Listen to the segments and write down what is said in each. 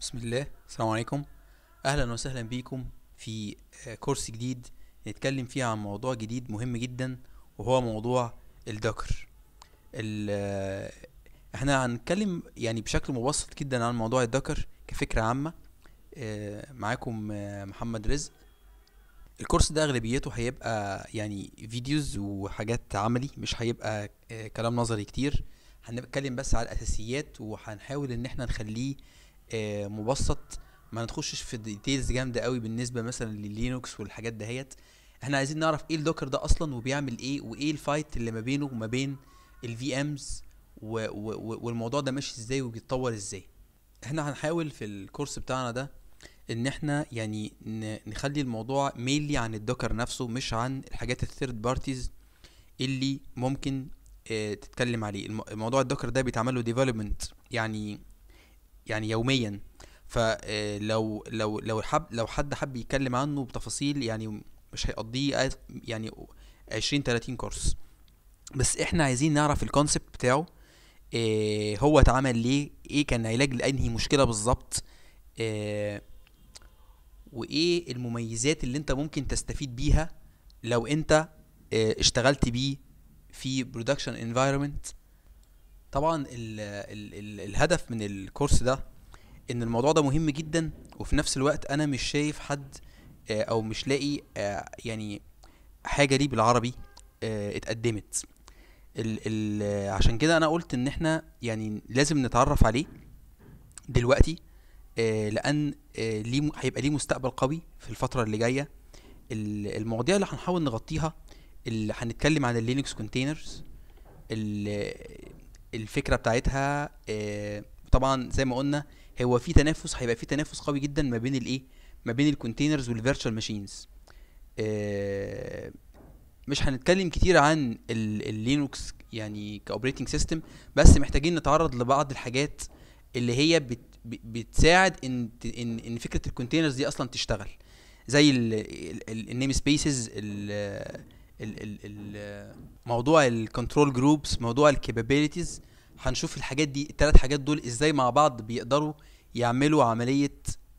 بسم الله السلام عليكم اهلا وسهلا بيكم في آه، كورس جديد نتكلم فيه عن موضوع جديد مهم جدا وهو موضوع الدكر آه، احنا هنتكلم يعني بشكل مبسط جدا عن موضوع الدكر كفكرة عامة آه، معاكم محمد رزق الكورس ده اغلبيته هيبقى يعني فيديوز وحاجات عملي مش هيبقى كلام نظري كتير هنتكلم بس على الاساسيات وهنحاول ان احنا نخليه آه، مبسط ما ندخلش في ديتيلز جامده قوي بالنسبه مثلا للينوكس والحاجات دهيت احنا عايزين نعرف ايه الدوكر ده اصلا وبيعمل ايه وايه الفايت اللي ما بينه وما بين الفي امز والموضوع ده ماشي ازاي وبيتطور ازاي احنا هنحاول في الكورس بتاعنا ده ان احنا يعني نخلي الموضوع ميلي عن الدوكر نفسه مش عن الحاجات الثيرد بارتيز اللي ممكن آه، تتكلم عليه الموضوع الدوكر ده بيتعمل له ديفلوبمنت يعني يعني يوميا فلو آه، لو لو حب لو حد حب يتكلم عنه بتفاصيل يعني مش هيقضيه يعني 20 30 كورس بس احنا عايزين نعرف الكونسبت بتاعه إيه هو اتعمل ليه ايه كان علاج لانهي مشكله بالظبط إيه وايه المميزات اللي انت ممكن تستفيد بيها لو انت آه، اشتغلت بيه في برودكشن انفايرمنت طبعا ال ال الـ الهدف من الكورس ده ان الموضوع ده مهم جدا وفي نفس الوقت انا مش شايف حد آه، او مش لاقي آه، يعني حاجه ليه بالعربي آه، اتقدمت ال ال عشان كده انا قلت ان احنا يعني لازم نتعرف عليه دلوقتي لان ليه هيبقى ليه مستقبل قوي في الفتره اللي جايه المواضيع اللي هنحاول نغطيها اللي هنتكلم عن اللينكس كونتينرز الفكره بتاعتها آه، طبعا زي ما قلنا هو في تنافس هيبقى في تنافس قوي جدا ما بين الايه ما بين الكونتينرز والفيرتشوال ماشينز مش هنتكلم كتير عن اللينوكس يعني كاوبريتنج سيستم بس محتاجين نتعرض لبعض الحاجات اللي هي بت بتساعد ان ان, فكره الكونتينرز دي اصلا تشتغل زي النيم سبيسز ال ال ال موضوع الكنترول جروبس موضوع الكابابيلتيز هنشوف الحاجات دي التلات حاجات دول ازاي مع بعض بيقدروا يعملوا عمليه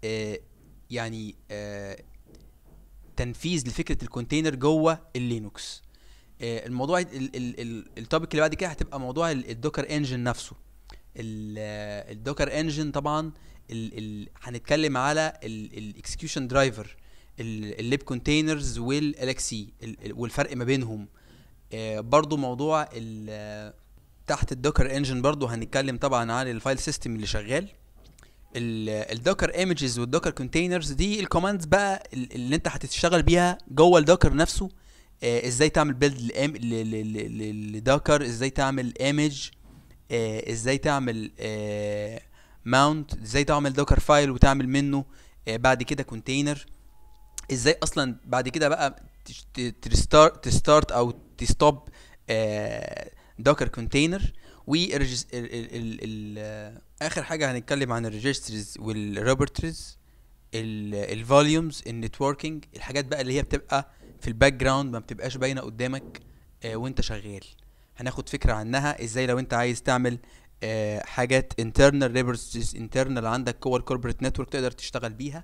آه يعني آه تنفيذ لفكره الكونتينر جوه اللينوكس آه الموضوع التوبيك اللي بعد كده هتبقى موضوع الدوكر انجن نفسه الدوكر انجن آه، طبعا هنتكلم على الاكسكيوشن درايفر الليب كونتينرز والالكسي والفرق ما بينهم آه، برضو موضوع تحت الدوكر انجن برضو هنتكلم طبعا عن الفايل سيستم اللي شغال الدوكر ايمجز والدوكر كونتينرز دي الكوماندز بقى اللي انت هتشتغل بيها جوه الدوكر نفسه آه، ازاي تعمل بيلد لدوكر ازاي تعمل ايمج آه، ازاي تعمل ماونت ازاي تعمل دوكر فايل وتعمل منه بعد كده كونتينر ازاي اصلا بعد كده بقى تستارت او تستوب آه، دوكر كونتينر و اخر حاجه هنتكلم عن الريجسترز والريبرترز الفوليومز النتوركينج الحاجات بقى اللي هي بتبقى في الباك جراوند ما بتبقاش باينه قدامك آه، وانت شغال هناخد فكره عنها ازاي لو انت عايز تعمل آه، حاجات انترنال ريبرترز انترنال عندك جوه الكوربريت نتورك تقدر تشتغل بيها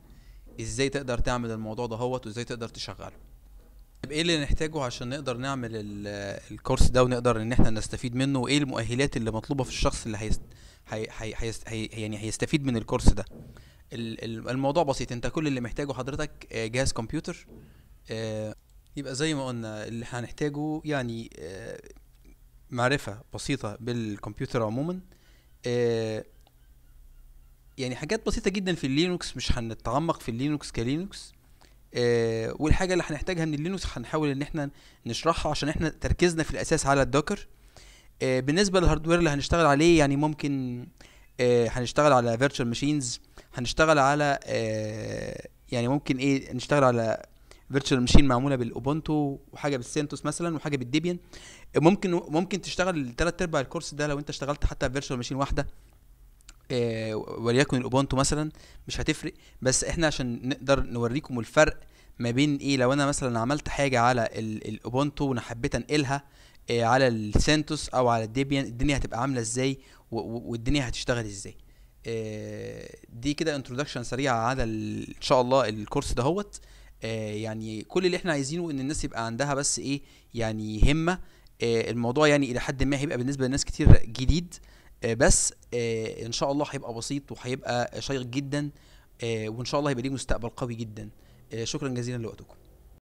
ازاي تقدر تعمل الموضوع ده هوت وازاي تقدر تشغله طب ايه اللي نحتاجه عشان نقدر نعمل آه، الكورس ده ونقدر ان احنا نستفيد منه وايه المؤهلات اللي مطلوبه في الشخص اللي هيست... هي... هي... هي هي... يعني هيستفيد من الكورس ده الموضوع بسيط انت كل اللي محتاجه حضرتك آه، جهاز كمبيوتر آه، يبقى زي ما قلنا اللي هنحتاجه يعني معرفه بسيطه بالكمبيوتر عموما يعني حاجات بسيطه جدا في اللينوكس مش هنتعمق في اللينوكس كلينوكس آه والحاجه اللي هنحتاجها من اللينوكس هنحاول ان احنا نشرحها عشان احنا تركيزنا في الاساس على الدوكر آه بالنسبه للهاردوير اللي هنشتغل عليه يعني ممكن آه هنشتغل على فيرتشوال ماشينز هنشتغل على آه يعني ممكن ايه نشتغل على فيرتشوال ماشين معموله بالاوبونتو وحاجه بالسنتوس مثلا وحاجه بالديبيان آه، ممكن ممكن تشتغل ثلاث ارباع الكورس ده لو انت اشتغلت حتى فيرتشوال ماشين واحده آه، وليكن الاوبونتو مثلا مش هتفرق بس احنا عشان نقدر نوريكم الفرق ما بين ايه لو انا مثلا عملت حاجه على الاوبونتو وانا حبيت انقلها آه، على السنتوس او على الديبيان الدنيا هتبقى عامله ازاي والدنيا هتشتغل ازاي آه، دي كده انترودكشن سريعه على ان شاء الله الكورس دهوت يعني كل اللي احنا عايزينه ان الناس يبقى عندها بس ايه يعني همه الموضوع يعني الى حد ما هيبقى بالنسبه لناس كتير جديد آه، بس آه، ان شاء الله هيبقى بسيط وهيبقى شيق جدا آه، وان شاء الله هيبقى ليه مستقبل قوي جدا شكرا جزيلا لوقتكم